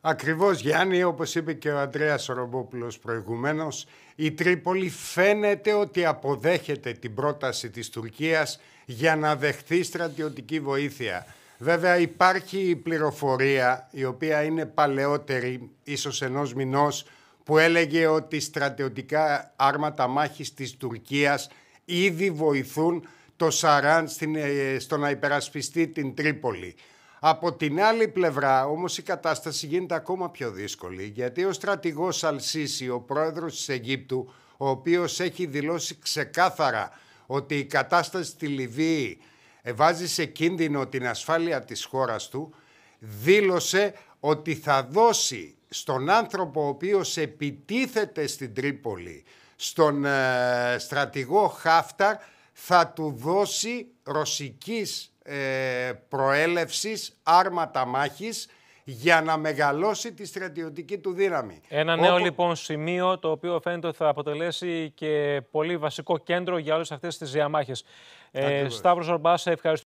Ακριβώς Γιάννη, όπως είπε και ο Αντρέας Ρομπόπουλος προηγουμένως, η Τρίπολη φαίνεται ότι αποδέχεται την πρόταση της Τουρκίας για να δεχθεί στρατιωτική βοήθεια. Βέβαια υπάρχει η πληροφορία, η οποία είναι παλαιότερη, ίσως ενός μηνός, που έλεγε ότι στρατιωτικά άρματα μάχης της Τουρκίας ήδη βοηθούν το Σαράν στην, ε, στο να υπερασπιστεί την Τρίπολη. Από την άλλη πλευρά όμως η κατάσταση γίνεται ακόμα πιο δύσκολη γιατί ο στρατηγός Αλσίση, ο πρόεδρος της Αιγύπτου, ο οποίος έχει δηλώσει ξεκάθαρα ότι η κατάσταση στη Λιβύη βάζει σε κίνδυνο την ασφάλεια της χώρας του, δήλωσε ότι θα δώσει στον άνθρωπο ο οποίος επιτίθεται στην Τρίπολη, στον ε, στρατηγό Χάφταρ, θα του δώσει ρωσικής ε, προέλευσης, άρματα μάχης, για να μεγαλώσει τη στρατιωτική του δύναμη. Ένα νέο λοιπόν σημείο το οποίο φαίνεται ότι θα αποτελέσει και πολύ βασικό κέντρο για όλες αυτές τις διαμάχες. Ε, Σταύρος Ορμπάς, ευχαριστώ.